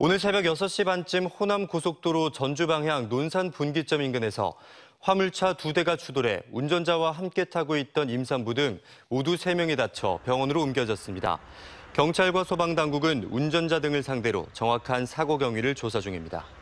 오늘 새벽 6시 반쯤 호남 고속도로 전주 방향 논산 분기점 인근에서 화물차 두 대가 추돌해 운전자와 함께 타고 있던 임산부 등 모두 3명이 다쳐 병원으로 옮겨졌습니다. 경찰과 소방당국은 운전자 등을 상대로 정확한 사고 경위를 조사 중입니다.